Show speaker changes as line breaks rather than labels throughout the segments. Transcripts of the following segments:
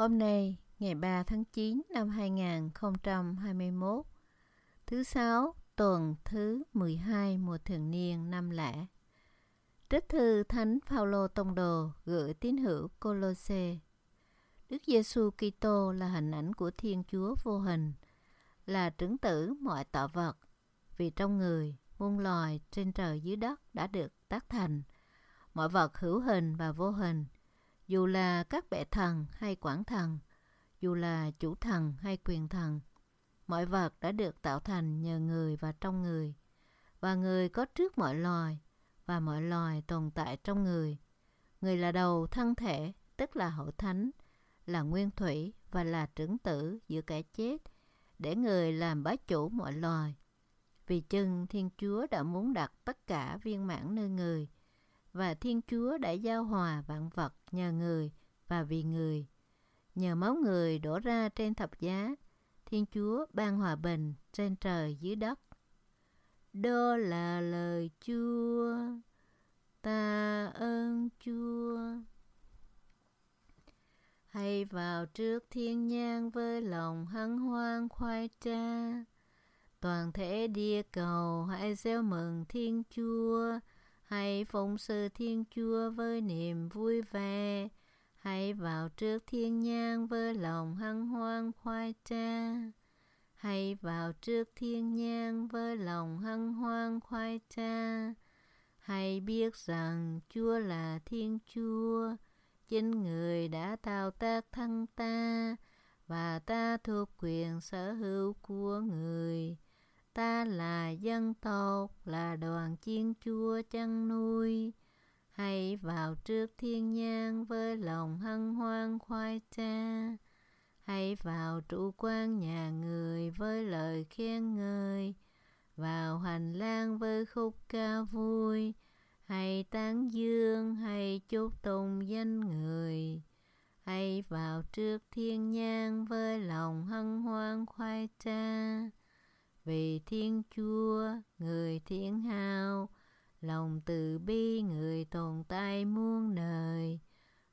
Hôm nay, ngày 3 tháng 9 năm 2021, thứ sáu, tuần thứ 12 mùa thường niên năm lẻ. Trích thư Thánh Phaolô Tông Đồ gửi tín hữu Colosse. Đức Giêsu Kitô là hình ảnh của Thiên Chúa vô hình, là trứng tử mọi tạo vật, vì trong người, muôn loài trên trời dưới đất đã được tác thành. Mọi vật hữu hình và vô hình dù là các bệ thần hay quản thần, dù là chủ thần hay quyền thần, mọi vật đã được tạo thành nhờ người và trong người, và người có trước mọi loài, và mọi loài tồn tại trong người. Người là đầu thân thể, tức là hậu thánh, là nguyên thủy và là trưởng tử giữa kẻ chết, để người làm bá chủ mọi loài. Vì chưng Thiên Chúa đã muốn đặt tất cả viên mãn nơi người – và Thiên Chúa đã giao hòa vạn vật nhờ người và vì người. Nhờ máu người đổ ra trên thập giá, Thiên Chúa ban hòa bình trên trời dưới đất. Đó là lời Chúa, ta ơn Chúa. Hay vào trước thiên nhang với lòng hân hoan khoai tra. Toàn thể địa cầu hãy gieo mừng Thiên Chúa, Hãy phụng sự Thiên Chúa với niềm vui vẻ. Hãy vào trước thiên nhang với lòng hân hoan khoai cha. Hãy vào trước thiên nhang với lòng hân hoan khoai cha. Hãy biết rằng Chúa là Thiên Chúa, chính Người đã tạo tác thân ta, và ta thuộc quyền sở hữu của Người. Ta là dân tộc, là đoàn chiên chua chăn nuôi. Hãy vào trước thiên nhang với lòng hân hoan khoai cha. Hãy vào trụ quan nhà người với lời khen ngợi. Vào hành lang với khúc ca vui. Hãy tán dương, hay chúc tùng danh người. Hãy vào trước thiên nhang với lòng hân hoan khoai cha vì Thiên Chúa, người thiên hao, lòng từ bi người tồn tại muôn đời,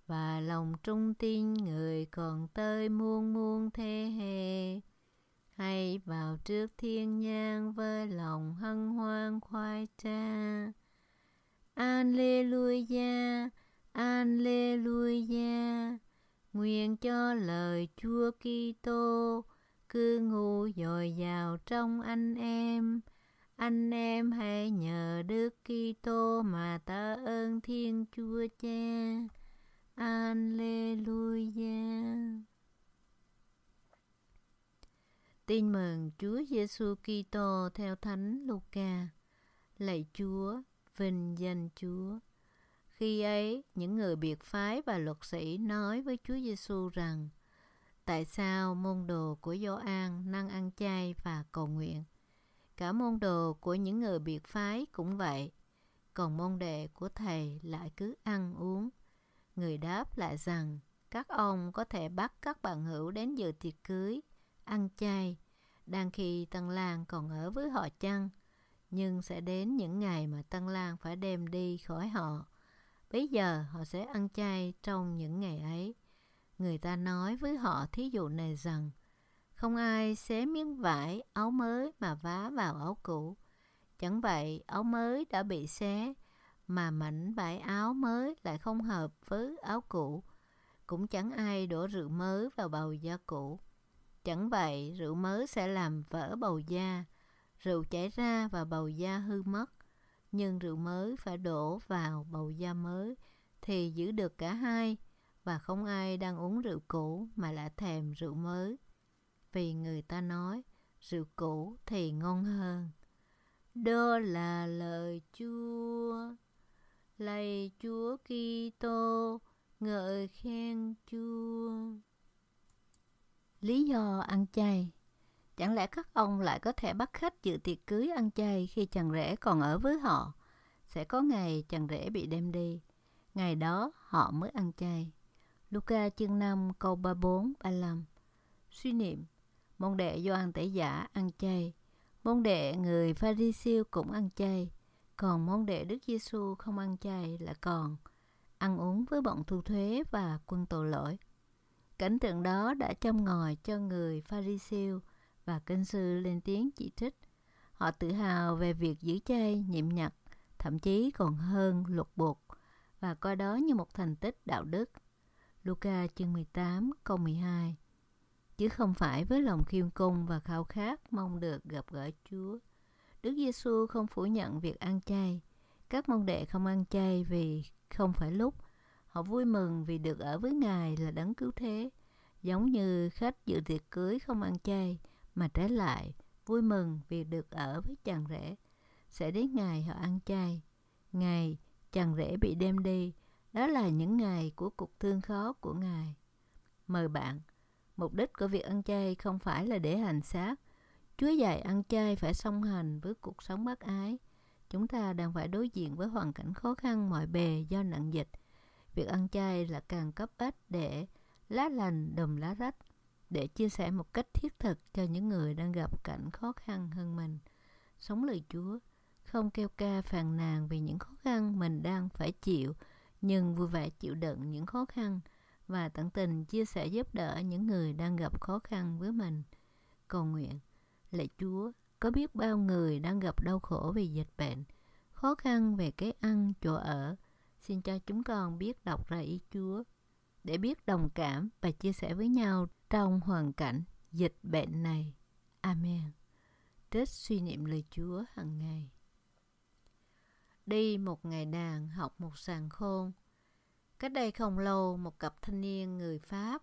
và lòng trung tin người còn tới muôn muôn thế hệ. hay vào trước thiên nhang với lòng hân hoan khoai cha. lê lê lui gia lui gia Nguyện cho lời Chúa Kitô cứ ngu dồi dào trong anh em anh em hãy nhờ Đức Kitô mà tạ ơn Thiên Chúa Cha. Alleluia. Tin mừng Chúa Giêsu Kitô theo Thánh Luca. Lạy Chúa, vinh danh Chúa. Khi ấy, những người biệt phái và luật sĩ nói với Chúa Giêsu rằng: Tại sao môn đồ của Do An năng ăn chay và cầu nguyện? Cả môn đồ của những người biệt phái cũng vậy. Còn môn đệ của thầy lại cứ ăn uống. Người đáp lại rằng các ông có thể bắt các bạn hữu đến giờ tiệc cưới, ăn chay, đang khi Tân Lan còn ở với họ chăng, nhưng sẽ đến những ngày mà Tân Lan phải đem đi khỏi họ. Bây giờ họ sẽ ăn chay trong những ngày ấy người ta nói với họ thí dụ này rằng không ai xé miếng vải áo mới mà vá vào áo cũ. Chẳng vậy, áo mới đã bị xé, mà mảnh vải áo mới lại không hợp với áo cũ. Cũng chẳng ai đổ rượu mới vào bầu da cũ. Chẳng vậy, rượu mới sẽ làm vỡ bầu da, rượu chảy ra và bầu da hư mất. Nhưng rượu mới phải đổ vào bầu da mới thì giữ được cả hai và không ai đang uống rượu cũ mà lại thèm rượu mới. Vì người ta nói, rượu cũ thì ngon hơn. Đó là lời Chúa. Lạy Chúa Kitô, ngợi khen Chúa. Lý do ăn chay Chẳng lẽ các ông lại có thể bắt khách dự tiệc cưới ăn chay khi chàng rể còn ở với họ? Sẽ có ngày chàng rể bị đem đi. Ngày đó họ mới ăn chay. Luca chương 5 câu 34, 35 Suy niệm Môn đệ Doan tẩy Giả ăn chay Môn đệ người pha ri siêu cũng ăn chay Còn môn đệ Đức Giêsu không ăn chay là còn Ăn uống với bọn thu thuế và quân tội lỗi Cảnh tượng đó đã châm ngòi cho người pha ri siêu và kinh sư lên tiếng chỉ trích. Họ tự hào về việc giữ chay, nhịn nhặt, thậm chí còn hơn luật buộc và coi đó như một thành tích đạo đức Luca chương 18 câu 12 Chứ không phải với lòng khiêm cung và khao khát mong được gặp gỡ Chúa. Đức Giêsu không phủ nhận việc ăn chay. Các môn đệ không ăn chay vì không phải lúc. Họ vui mừng vì được ở với Ngài là đấng cứu thế. Giống như khách dự tiệc cưới không ăn chay, mà trái lại vui mừng vì được ở với chàng rể. Sẽ đến ngày họ ăn chay. Ngày chàng rể bị đem đi, đó là những ngày của cuộc thương khó của Ngài. Mời bạn, mục đích của việc ăn chay không phải là để hành xác. Chúa dạy ăn chay phải song hành với cuộc sống bác ái. Chúng ta đang phải đối diện với hoàn cảnh khó khăn mọi bề do nặng dịch. Việc ăn chay là càng cấp bách để lá lành đùm lá rách, để chia sẻ một cách thiết thực cho những người đang gặp cảnh khó khăn hơn mình. Sống lời Chúa, không kêu ca phàn nàn vì những khó khăn mình đang phải chịu, nhưng vui vẻ chịu đựng những khó khăn và tận tình chia sẻ giúp đỡ những người đang gặp khó khăn với mình. Cầu nguyện, lạy Chúa, có biết bao người đang gặp đau khổ vì dịch bệnh, khó khăn về cái ăn, chỗ ở. Xin cho chúng con biết đọc ra ý Chúa, để biết đồng cảm và chia sẻ với nhau trong hoàn cảnh dịch bệnh này. Amen. trích suy niệm lời Chúa hàng ngày. Đi một ngày đàn, học một sàng khôn. Cách đây không lâu, một cặp thanh niên người Pháp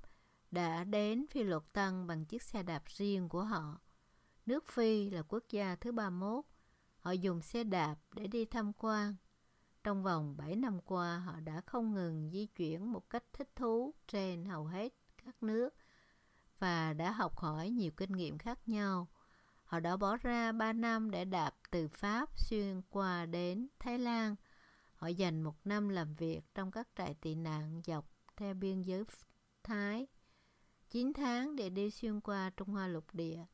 đã đến Phi Luật Tân bằng chiếc xe đạp riêng của họ. Nước Phi là quốc gia thứ 31. Họ dùng xe đạp để đi tham quan. Trong vòng 7 năm qua, họ đã không ngừng di chuyển một cách thích thú trên hầu hết các nước và đã học hỏi nhiều kinh nghiệm khác nhau. Họ đã bỏ ra 3 năm để đạp từ Pháp xuyên qua đến Thái Lan. Họ dành một năm làm việc trong các trại tị nạn dọc theo biên giới Thái. 9 tháng để đi xuyên qua Trung Hoa lục địa,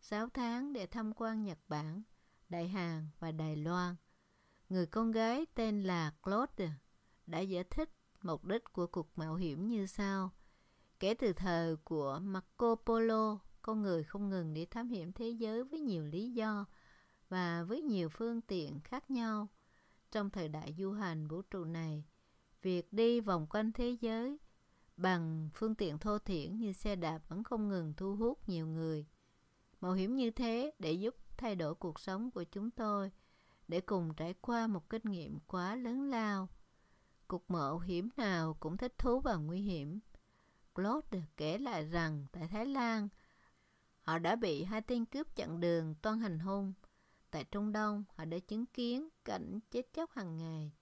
6 tháng để tham quan Nhật Bản, Đại Hàn và Đài Loan. Người con gái tên là Claude đã giải thích mục đích của cuộc mạo hiểm như sau. Kể từ thời của Marco Polo, con người không ngừng đi thám hiểm thế giới với nhiều lý do và với nhiều phương tiện khác nhau. Trong thời đại du hành vũ trụ này, việc đi vòng quanh thế giới bằng phương tiện thô thiển như xe đạp vẫn không ngừng thu hút nhiều người. Mạo hiểm như thế để giúp thay đổi cuộc sống của chúng tôi, để cùng trải qua một kinh nghiệm quá lớn lao. Cuộc mạo hiểm nào cũng thích thú và nguy hiểm. Claude kể lại rằng tại Thái Lan, Họ đã bị hai tên cướp chặn đường toan hành hung. Tại Trung Đông, họ đã chứng kiến cảnh chết chóc hàng ngày,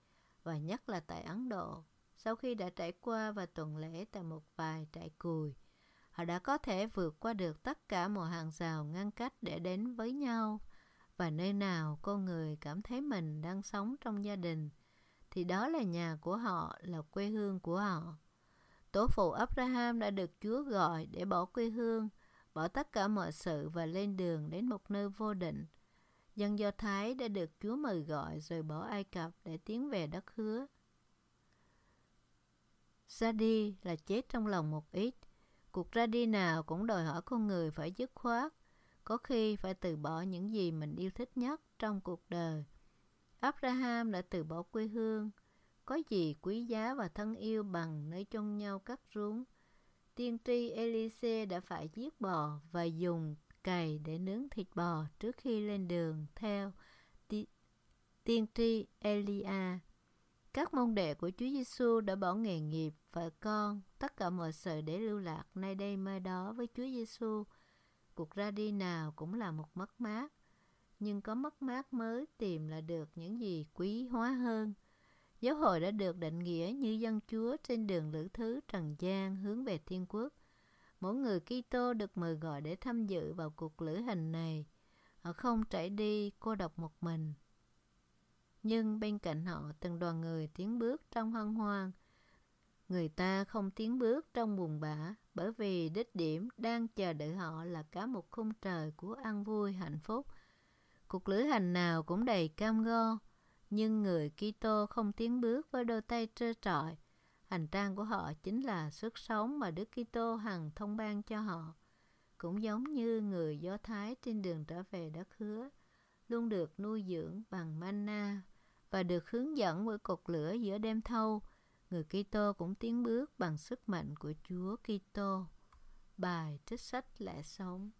và nhất là tại Ấn Độ. Sau khi đã trải qua và tuần lễ tại một vài trại cùi, họ đã có thể vượt qua được tất cả mọi hàng rào ngăn cách để đến với nhau. Và nơi nào con người cảm thấy mình đang sống trong gia đình, thì đó là nhà của họ, là quê hương của họ. Tổ phụ Abraham đã được Chúa gọi để bỏ quê hương bỏ tất cả mọi sự và lên đường đến một nơi vô định. Dân Do Thái đã được Chúa mời gọi rồi bỏ Ai Cập để tiến về đất hứa. Ra đi là chết trong lòng một ít. Cuộc ra đi nào cũng đòi hỏi con người phải dứt khoát, có khi phải từ bỏ những gì mình yêu thích nhất trong cuộc đời. Abraham đã từ bỏ quê hương, có gì quý giá và thân yêu bằng nơi chôn nhau cắt ruống, tiên tri Elise đã phải giết bò và dùng cày để nướng thịt bò trước khi lên đường theo ti, tiên tri Elia. Các môn đệ của Chúa Giêsu đã bỏ nghề nghiệp, vợ con, tất cả mọi sự để lưu lạc nay đây mai đó với Chúa Giêsu. Cuộc ra đi nào cũng là một mất mát, nhưng có mất mát mới tìm là được những gì quý hóa hơn – Giáo hội đã được định nghĩa như dân chúa trên đường lữ thứ trần gian hướng về thiên quốc. Mỗi người Kitô được mời gọi để tham dự vào cuộc lữ hành này. Họ không trải đi cô độc một mình. Nhưng bên cạnh họ từng đoàn người tiến bước trong hân hoan. Người ta không tiến bước trong buồn bã bởi vì đích điểm đang chờ đợi họ là cả một khung trời của an vui hạnh phúc. Cuộc lữ hành nào cũng đầy cam go, nhưng người Kitô không tiến bước với đôi tay trơ trọi. Hành trang của họ chính là sức sống mà Đức Kitô hằng thông ban cho họ. Cũng giống như người Do Thái trên đường trở về đất hứa, luôn được nuôi dưỡng bằng manna và được hướng dẫn bởi cột lửa giữa đêm thâu, người Kitô cũng tiến bước bằng sức mạnh của Chúa Kitô. Bài trích sách lẽ sống